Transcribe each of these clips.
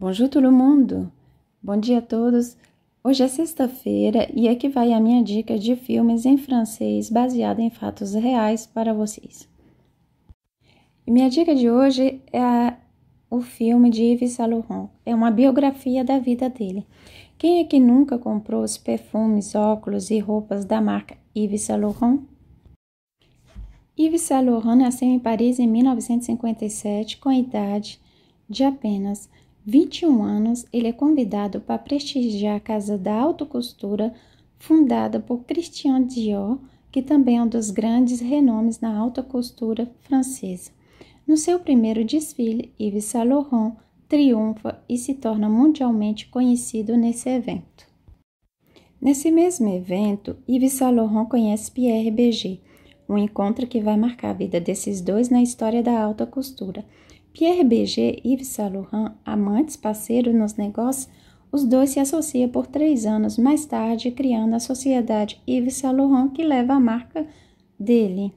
Bonjour tout le monde! Bom dia a todos! Hoje é sexta-feira e aqui vai a minha dica de filmes em francês baseada em fatos reais para vocês. E minha dica de hoje é a, o filme de Yves Saint Laurent. É uma biografia da vida dele. Quem é que nunca comprou os perfumes, óculos e roupas da marca Yves Saint Laurent? Yves Saint Laurent nasceu em Paris em 1957 com a idade de apenas 21 anos, ele é convidado para prestigiar a casa da alta costura fundada por Christian Dior, que também é um dos grandes renomes na alta costura francesa. No seu primeiro desfile, Yves Saint Laurent triunfa e se torna mundialmente conhecido nesse evento. Nesse mesmo evento, Yves Saint Laurent conhece Pierre Berger, um encontro que vai marcar a vida desses dois na história da alta costura. Pierre Berger e Yves Saint Laurent, amantes parceiros nos negócios, os dois se associam por três anos mais tarde, criando a sociedade Yves Saint Laurent, que leva a marca dele.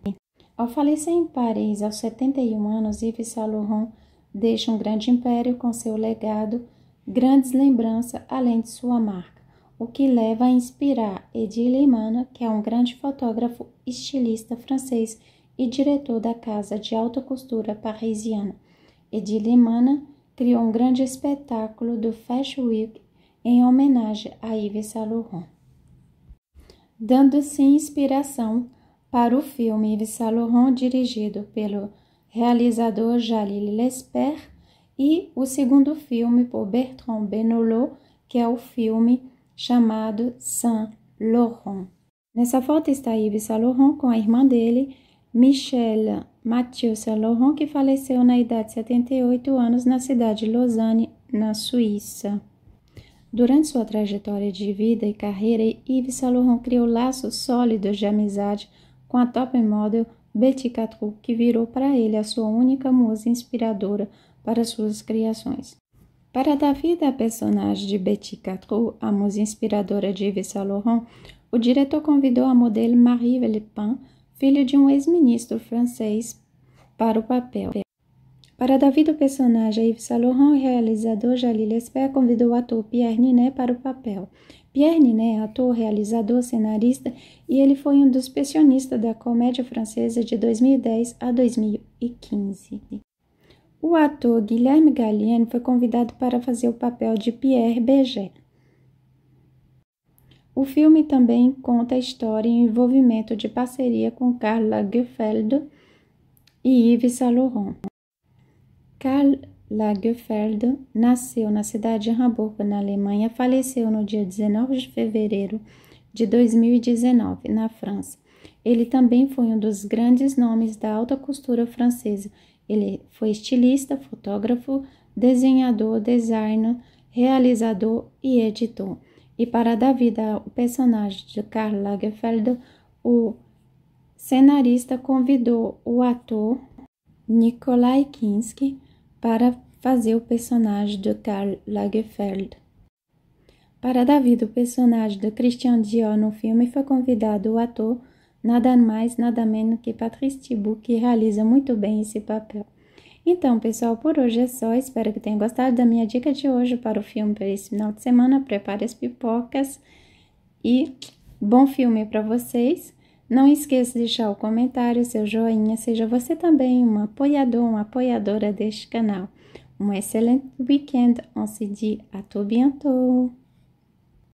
Ao falecer em Paris aos 71 anos, Yves Saint Laurent deixa um grande império com seu legado, grandes lembranças além de sua marca, o que leva a inspirar Edil Imana, que é um grande fotógrafo, estilista francês e diretor da casa de alta costura parisiana e Limana criou um grande espetáculo do Fashion Week em homenagem a Yves Saint Laurent. Dando-se inspiração para o filme Yves Saint Laurent dirigido pelo realizador Jalil Lesper e o segundo filme por Bertrand Benelot, que é o filme chamado Saint Laurent. Nessa foto está Yves Saint Laurent com a irmã dele, Michelle saint Laurent, que faleceu na idade de 78 anos na cidade de Lausanne, na Suíça. Durante sua trajetória de vida e carreira, Yves Saint Laurent criou laços sólidos de amizade com a top model Betty Catrou, que virou para ele a sua única musa inspiradora para suas criações. Para dar vida à personagem de Betty Catrou, a musa inspiradora de Yves Saint Laurent, o diretor convidou a modelo Marie Villepin, filho de um ex-ministro francês, para o papel. Para Davi, do personagem Yves Saint Laurent, o realizador Jalil Esper convidou o ator Pierre Ninet para o papel. Pierre Ninet é ator, realizador, cenarista e ele foi um dos pensionistas da comédia francesa de 2010 a 2015. O ator Guilherme Gallienne foi convidado para fazer o papel de Pierre Berger. O filme também conta a história e o envolvimento de parceria com Carla Geffeld, e Yves Saint Laurent. Karl Lagerfeld nasceu na cidade de Hamburgo, na Alemanha, faleceu no dia 19 de fevereiro de 2019, na França. Ele também foi um dos grandes nomes da alta costura francesa. Ele foi estilista, fotógrafo, desenhador, designer, realizador e editor. E para dar vida ao personagem de Karl Lagerfeld, o cenarista convidou o ator Nikolai Kinski para fazer o personagem de Karl Lagerfeld. Para David, o personagem de Christian Dior no filme foi convidado o ator nada mais, nada menos que Patrice Thibault, que realiza muito bem esse papel. Então, pessoal, por hoje é só. Espero que tenham gostado da minha dica de hoje para o filme para esse final de semana. Prepare as pipocas e bom filme para vocês. Não esqueça de deixar o comentário, seu joinha, seja você também um apoiador, uma apoiadora deste canal. Um excelente weekend, on se dit à tout bientôt!